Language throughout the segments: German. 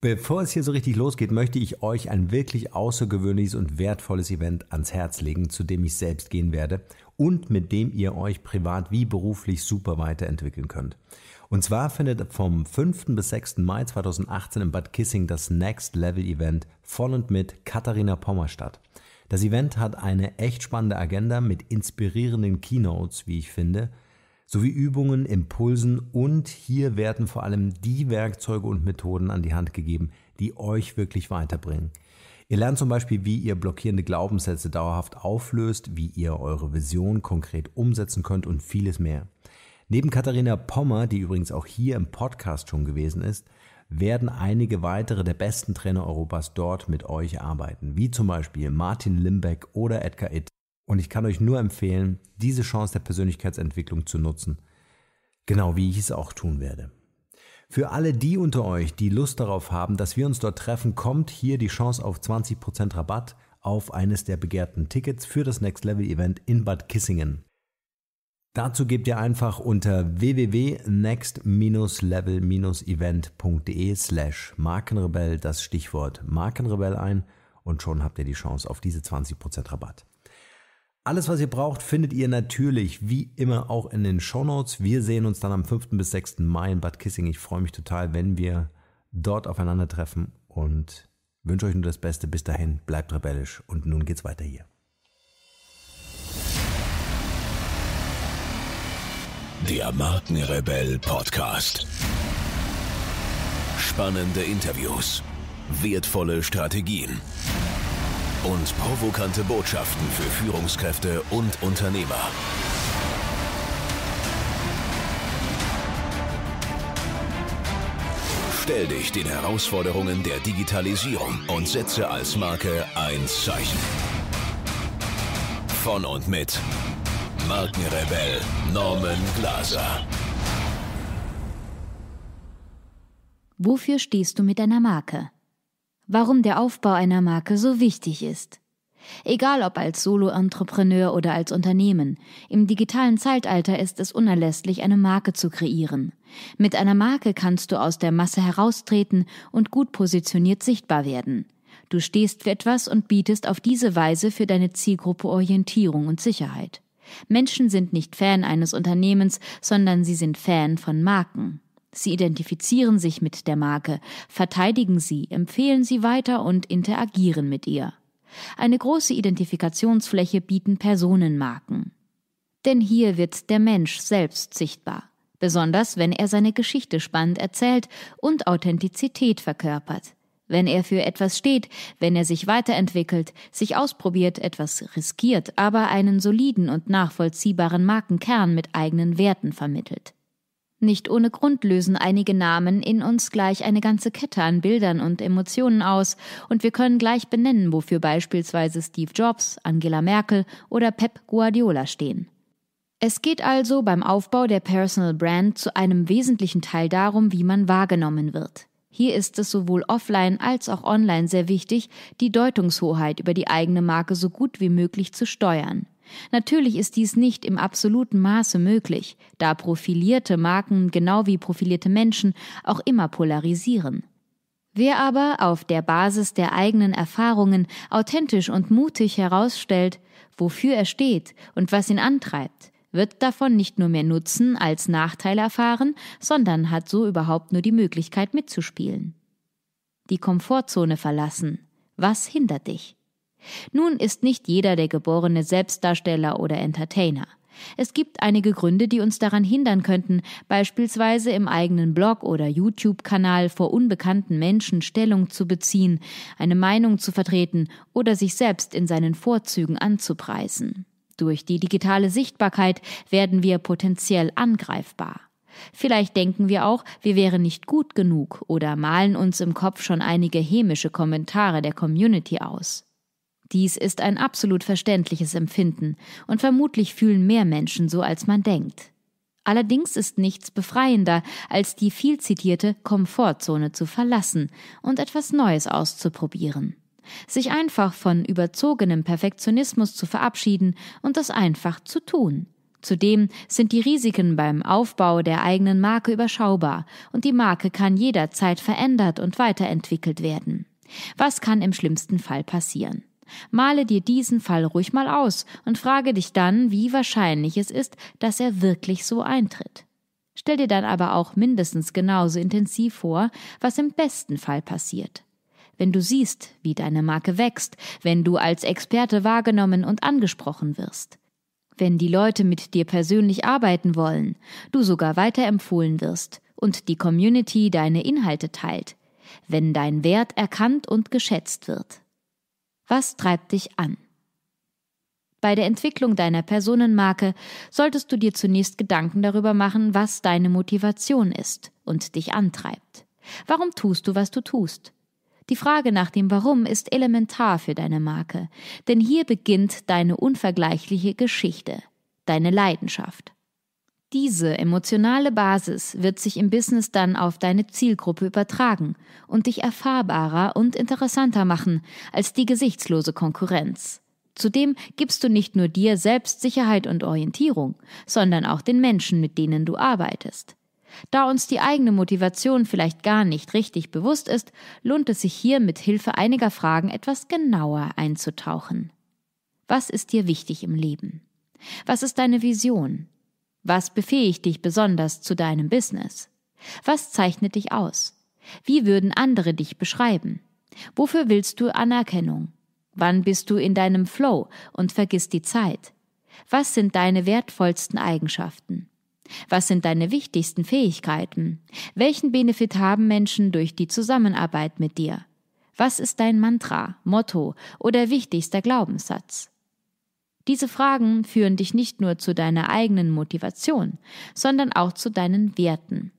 Bevor es hier so richtig losgeht, möchte ich euch ein wirklich außergewöhnliches und wertvolles Event ans Herz legen, zu dem ich selbst gehen werde und mit dem ihr euch privat wie beruflich super weiterentwickeln könnt. Und zwar findet vom 5. bis 6. Mai 2018 in Bad Kissing das Next Level Event von und mit Katharina Pommer statt. Das Event hat eine echt spannende Agenda mit inspirierenden Keynotes, wie ich finde, sowie Übungen, Impulsen und hier werden vor allem die Werkzeuge und Methoden an die Hand gegeben, die euch wirklich weiterbringen. Ihr lernt zum Beispiel, wie ihr blockierende Glaubenssätze dauerhaft auflöst, wie ihr eure Vision konkret umsetzen könnt und vieles mehr. Neben Katharina Pommer, die übrigens auch hier im Podcast schon gewesen ist, werden einige weitere der besten Trainer Europas dort mit euch arbeiten, wie zum Beispiel Martin Limbeck oder Edgar Itt. Und ich kann euch nur empfehlen, diese Chance der Persönlichkeitsentwicklung zu nutzen. Genau wie ich es auch tun werde. Für alle die unter euch, die Lust darauf haben, dass wir uns dort treffen, kommt hier die Chance auf 20% Rabatt auf eines der begehrten Tickets für das Next Level Event in Bad Kissingen. Dazu gebt ihr einfach unter www.next-level-event.de slash Markenrebell das Stichwort Markenrebell ein und schon habt ihr die Chance auf diese 20% Rabatt. Alles, was ihr braucht, findet ihr natürlich wie immer auch in den Shownotes. Wir sehen uns dann am 5. bis 6. Mai in Bad Kissing. Ich freue mich total, wenn wir dort aufeinandertreffen und wünsche euch nur das Beste. Bis dahin, bleibt rebellisch und nun geht's weiter hier. Der Markenrebell Podcast. Spannende Interviews, wertvolle Strategien und provokante Botschaften für Führungskräfte und Unternehmer. Stell dich den Herausforderungen der Digitalisierung und setze als Marke ein Zeichen. Von und mit Markenrebell Norman Glaser. Wofür stehst du mit deiner Marke? warum der Aufbau einer Marke so wichtig ist. Egal ob als Solo-Entrepreneur oder als Unternehmen, im digitalen Zeitalter ist es unerlässlich, eine Marke zu kreieren. Mit einer Marke kannst du aus der Masse heraustreten und gut positioniert sichtbar werden. Du stehst für etwas und bietest auf diese Weise für deine Zielgruppe Orientierung und Sicherheit. Menschen sind nicht Fan eines Unternehmens, sondern sie sind Fan von Marken. Sie identifizieren sich mit der Marke, verteidigen sie, empfehlen sie weiter und interagieren mit ihr. Eine große Identifikationsfläche bieten Personenmarken. Denn hier wird der Mensch selbst sichtbar, besonders wenn er seine Geschichte spannend erzählt und Authentizität verkörpert. Wenn er für etwas steht, wenn er sich weiterentwickelt, sich ausprobiert, etwas riskiert, aber einen soliden und nachvollziehbaren Markenkern mit eigenen Werten vermittelt. Nicht ohne Grund lösen einige Namen in uns gleich eine ganze Kette an Bildern und Emotionen aus, und wir können gleich benennen, wofür beispielsweise Steve Jobs, Angela Merkel oder Pep Guardiola stehen. Es geht also beim Aufbau der Personal Brand zu einem wesentlichen Teil darum, wie man wahrgenommen wird. Hier ist es sowohl offline als auch online sehr wichtig, die Deutungshoheit über die eigene Marke so gut wie möglich zu steuern. Natürlich ist dies nicht im absoluten Maße möglich, da profilierte Marken genau wie profilierte Menschen auch immer polarisieren. Wer aber auf der Basis der eigenen Erfahrungen authentisch und mutig herausstellt, wofür er steht und was ihn antreibt, wird davon nicht nur mehr Nutzen als Nachteil erfahren, sondern hat so überhaupt nur die Möglichkeit mitzuspielen. Die Komfortzone verlassen. Was hindert dich? Nun ist nicht jeder der geborene Selbstdarsteller oder Entertainer. Es gibt einige Gründe, die uns daran hindern könnten, beispielsweise im eigenen Blog oder YouTube-Kanal vor unbekannten Menschen Stellung zu beziehen, eine Meinung zu vertreten oder sich selbst in seinen Vorzügen anzupreisen. Durch die digitale Sichtbarkeit werden wir potenziell angreifbar. Vielleicht denken wir auch, wir wären nicht gut genug oder malen uns im Kopf schon einige hämische Kommentare der Community aus. Dies ist ein absolut verständliches Empfinden und vermutlich fühlen mehr Menschen so, als man denkt. Allerdings ist nichts befreiender, als die viel zitierte Komfortzone zu verlassen und etwas Neues auszuprobieren. Sich einfach von überzogenem Perfektionismus zu verabschieden und das einfach zu tun. Zudem sind die Risiken beim Aufbau der eigenen Marke überschaubar und die Marke kann jederzeit verändert und weiterentwickelt werden. Was kann im schlimmsten Fall passieren? Male dir diesen Fall ruhig mal aus und frage dich dann, wie wahrscheinlich es ist, dass er wirklich so eintritt. Stell dir dann aber auch mindestens genauso intensiv vor, was im besten Fall passiert. Wenn du siehst, wie deine Marke wächst, wenn du als Experte wahrgenommen und angesprochen wirst, wenn die Leute mit dir persönlich arbeiten wollen, du sogar weiterempfohlen wirst und die Community deine Inhalte teilt, wenn dein Wert erkannt und geschätzt wird. Was treibt dich an? Bei der Entwicklung deiner Personenmarke solltest du dir zunächst Gedanken darüber machen, was deine Motivation ist und dich antreibt. Warum tust du, was du tust? Die Frage nach dem Warum ist elementar für deine Marke, denn hier beginnt deine unvergleichliche Geschichte, deine Leidenschaft. Diese emotionale Basis wird sich im Business dann auf deine Zielgruppe übertragen und dich erfahrbarer und interessanter machen als die gesichtslose Konkurrenz. Zudem gibst du nicht nur dir selbst Sicherheit und Orientierung, sondern auch den Menschen, mit denen du arbeitest. Da uns die eigene Motivation vielleicht gar nicht richtig bewusst ist, lohnt es sich hier mit Hilfe einiger Fragen etwas genauer einzutauchen. Was ist dir wichtig im Leben? Was ist deine Vision? Was befähigt dich besonders zu deinem Business? Was zeichnet dich aus? Wie würden andere dich beschreiben? Wofür willst du Anerkennung? Wann bist du in deinem Flow und vergisst die Zeit? Was sind deine wertvollsten Eigenschaften? Was sind deine wichtigsten Fähigkeiten? Welchen Benefit haben Menschen durch die Zusammenarbeit mit dir? Was ist dein Mantra, Motto oder wichtigster Glaubenssatz? Diese Fragen führen dich nicht nur zu deiner eigenen Motivation, sondern auch zu deinen Werten.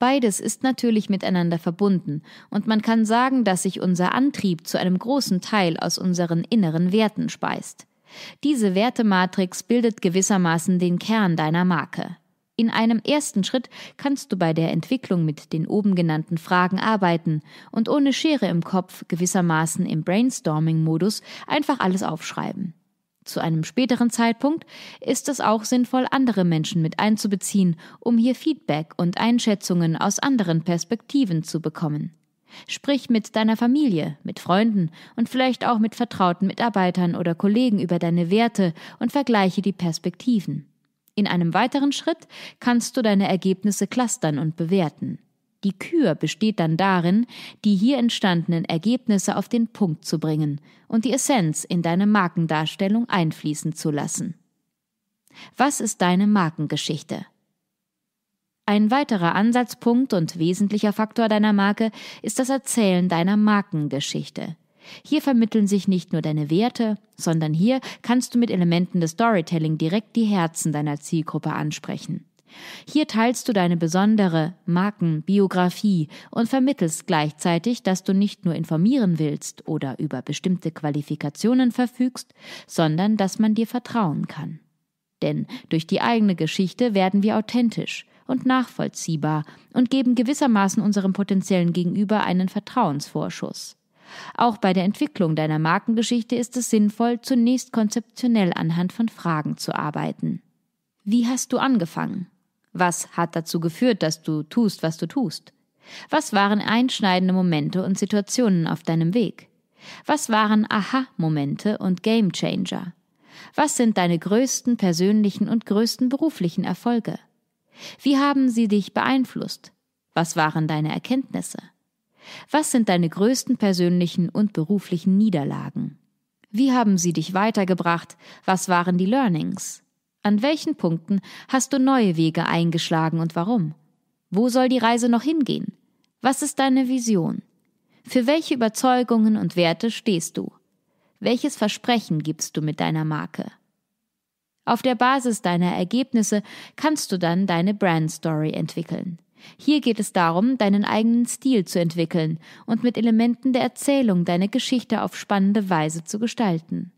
Beides ist natürlich miteinander verbunden, und man kann sagen, dass sich unser Antrieb zu einem großen Teil aus unseren inneren Werten speist. Diese Wertematrix bildet gewissermaßen den Kern deiner Marke. In einem ersten Schritt kannst du bei der Entwicklung mit den oben genannten Fragen arbeiten und ohne Schere im Kopf gewissermaßen im Brainstorming-Modus einfach alles aufschreiben. Zu einem späteren Zeitpunkt ist es auch sinnvoll, andere Menschen mit einzubeziehen, um hier Feedback und Einschätzungen aus anderen Perspektiven zu bekommen. Sprich mit deiner Familie, mit Freunden und vielleicht auch mit vertrauten Mitarbeitern oder Kollegen über deine Werte und vergleiche die Perspektiven. In einem weiteren Schritt kannst du deine Ergebnisse clustern und bewerten. Die Kür besteht dann darin, die hier entstandenen Ergebnisse auf den Punkt zu bringen und die Essenz in deine Markendarstellung einfließen zu lassen. Was ist deine Markengeschichte? Ein weiterer Ansatzpunkt und wesentlicher Faktor deiner Marke ist das Erzählen deiner Markengeschichte. Hier vermitteln sich nicht nur deine Werte, sondern hier kannst du mit Elementen des Storytelling direkt die Herzen deiner Zielgruppe ansprechen. Hier teilst du deine besondere Markenbiografie und vermittelst gleichzeitig, dass du nicht nur informieren willst oder über bestimmte Qualifikationen verfügst, sondern dass man dir vertrauen kann. Denn durch die eigene Geschichte werden wir authentisch und nachvollziehbar und geben gewissermaßen unserem potenziellen Gegenüber einen Vertrauensvorschuss. Auch bei der Entwicklung deiner Markengeschichte ist es sinnvoll, zunächst konzeptionell anhand von Fragen zu arbeiten. Wie hast du angefangen? Was hat dazu geführt, dass du tust, was du tust? Was waren einschneidende Momente und Situationen auf deinem Weg? Was waren Aha-Momente und Game Changer? Was sind deine größten persönlichen und größten beruflichen Erfolge? Wie haben sie dich beeinflusst? Was waren deine Erkenntnisse? Was sind deine größten persönlichen und beruflichen Niederlagen? Wie haben sie dich weitergebracht? Was waren die Learnings? An welchen Punkten hast du neue Wege eingeschlagen und warum? Wo soll die Reise noch hingehen? Was ist deine Vision? Für welche Überzeugungen und Werte stehst du? Welches Versprechen gibst du mit deiner Marke? Auf der Basis deiner Ergebnisse kannst du dann deine Brand Story entwickeln. Hier geht es darum, deinen eigenen Stil zu entwickeln und mit Elementen der Erzählung deine Geschichte auf spannende Weise zu gestalten.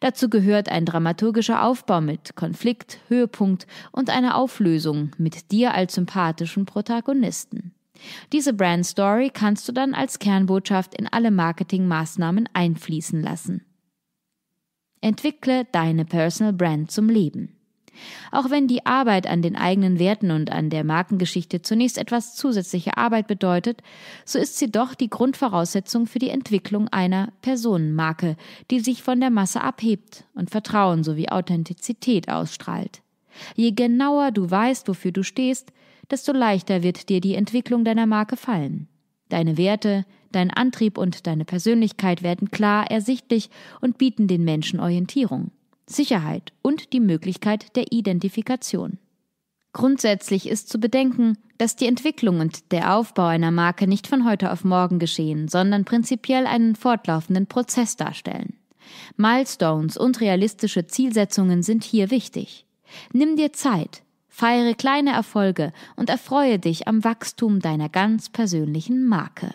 Dazu gehört ein dramaturgischer Aufbau mit Konflikt, Höhepunkt und einer Auflösung mit dir als sympathischen Protagonisten. Diese Brand Story kannst du dann als Kernbotschaft in alle Marketingmaßnahmen einfließen lassen. Entwickle deine Personal Brand zum Leben. Auch wenn die Arbeit an den eigenen Werten und an der Markengeschichte zunächst etwas zusätzliche Arbeit bedeutet, so ist sie doch die Grundvoraussetzung für die Entwicklung einer Personenmarke, die sich von der Masse abhebt und Vertrauen sowie Authentizität ausstrahlt. Je genauer du weißt, wofür du stehst, desto leichter wird dir die Entwicklung deiner Marke fallen. Deine Werte, dein Antrieb und deine Persönlichkeit werden klar ersichtlich und bieten den Menschen Orientierung. Sicherheit und die Möglichkeit der Identifikation. Grundsätzlich ist zu bedenken, dass die Entwicklung und der Aufbau einer Marke nicht von heute auf morgen geschehen, sondern prinzipiell einen fortlaufenden Prozess darstellen. Milestones und realistische Zielsetzungen sind hier wichtig. Nimm dir Zeit, feiere kleine Erfolge und erfreue dich am Wachstum deiner ganz persönlichen Marke.